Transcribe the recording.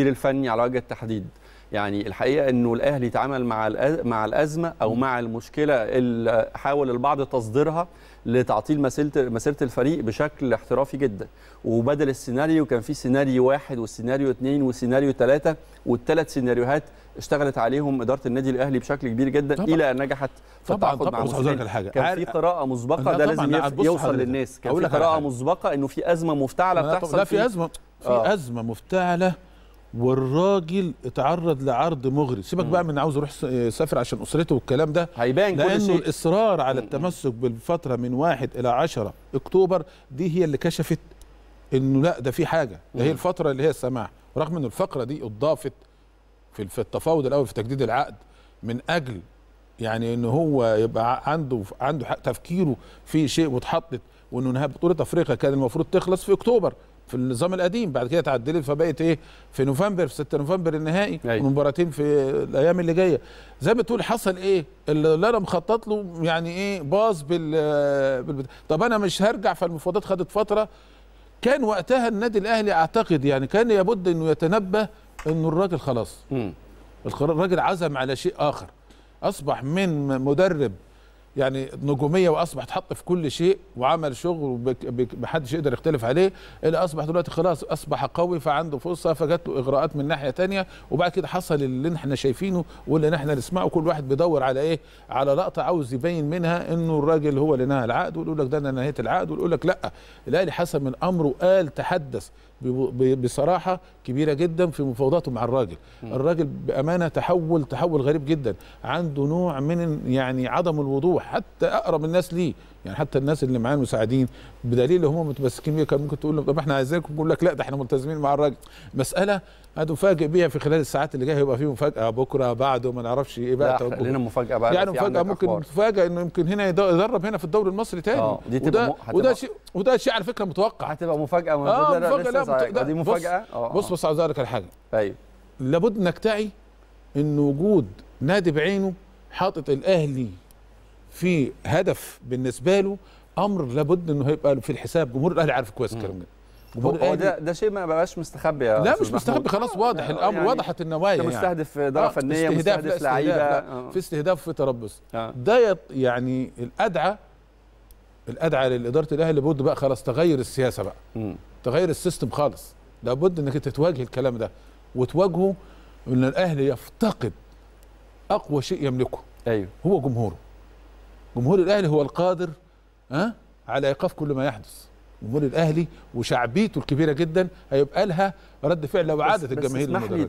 المدير الفني على وجه التحديد يعني الحقيقه انه الاهلي تعامل مع مع الازمه او مع المشكله اللي حاول البعض تصديرها لتعطيل مسيره مسيره الفريق بشكل احترافي جدا وبدل السيناريو كان في سيناريو واحد والسيناريو اثنين والسيناريو ثلاثه والثلاث سيناريوهات اشتغلت عليهم اداره النادي الاهلي بشكل كبير جدا طبعا. الى ان نجحت في التعاقد مع مسؤولين الحاجة. كان في قراءه مسبقه ده لازم يوصل للناس كان في قراءه مسبقه انه في ازمه مفتعله بتحصل لا في ازمه في آه. ازمه مفتعله والراجل اتعرض لعرض مغري سيبك بقى من عاوز يروح سافر عشان اسرته والكلام ده هيبان كل لانه الاصرار على التمسك بالفتره من 1 الى 10 اكتوبر دي هي اللي كشفت انه لا ده في حاجه ده هي الفتره اللي هي السماح رغم ان الفقره دي اضافت في التفاوض الاول في تجديد العقد من اجل يعني ان هو يبقى عنده عنده تفكيره في شيء واتحطت وانه نهايه بطوله افريقيا كان المفروض تخلص في اكتوبر في النظام القديم بعد كده اتعدلت فبقت ايه في نوفمبر في 6 نوفمبر النهائي أيوة. ومباراتين في الايام اللي جايه زي ما تقول حصل ايه اللي انا مخطط له يعني ايه باظ آه، بال, طب انا مش هرجع فالمفاوضات خدت فتره كان وقتها النادي الاهلي اعتقد يعني كان يبد انه يتنبه انه الراجل خلاص الراجل عزم على شيء اخر اصبح من مدرب يعني نجوميه واصبح تحط في كل شيء وعمل شغل محدش يقدر يختلف عليه اللي اصبح دلوقتي خلاص اصبح قوي فعنده فرصه فجات له اغراءات من ناحيه تانية وبعد كده حصل اللي احنا شايفينه واللي احنا نسمعه كل واحد بيدور على ايه على لقطه عاوز يبين منها انه الراجل هو اللي نهى العقد ويقول لك ده انا نهيت العقد ويقول لك لا الاهلي حسب من امره قال تحدث بصراحه كبيره جدا في مفاوضاته مع الراجل الراجل بامانه تحول تحول غريب جدا عنده نوع من يعني عدم الوضوح وحتى اقرب الناس ليه يعني حتى الناس اللي معاه المساعدين بدليل هم متمسكين بيه كان ممكن تقول لهم طب احنا عايزينكم يقول لك لا ده احنا ملتزمين مع الراجل مساله هتفاجئ بيها في خلال الساعات اللي جايه هيبقى في مفاجاه بكره بعده ما نعرفش ايه بقى لا لنا مفاجاه بقى يعني مفاجاه ممكن تفاجئ مفاجاه انه يمكن هنا يدرب هنا في الدوري المصري تاني آه، دي تبقى وده, م... وده شيء وده شيء على فكره متوقع هتبقى مفاجاه اه مفاجاه لا, لا دي مفاجاه آه، آه. بص بص, بص عاوز اقول لك على ايوه لابد انك تعي ان وجود نادي بعينه حاطط الاهلي في هدف بالنسبه له امر لابد انه هيبقى في الحساب جمهور الاهلي عارف كويس الكلام ده هو ده ده شيء ما بقاش مستخبي يا لا مش مستخبي خلاص آه، واضح يعني الامر وضحت النوايا يعني مستهدف اداره آه فنيه مستهدف لعيبه آه. في استهداف في تربص آه. ده يعني الادعى الادعى لاداره الاهلي لابد بقى خلاص تغير السياسه بقى م. تغير السيستم خالص لابد انك تتواجه الكلام ده وتواجهه ان الاهلي يفتقد اقوى شيء يملكه ايوه هو جمهوره جمهور الاهلي هو القادر ها على ايقاف كل ما يحدث جمهور الاهلي وشعبيته الكبيره جدا هيبقى لها رد فعل لو عادت الجماهير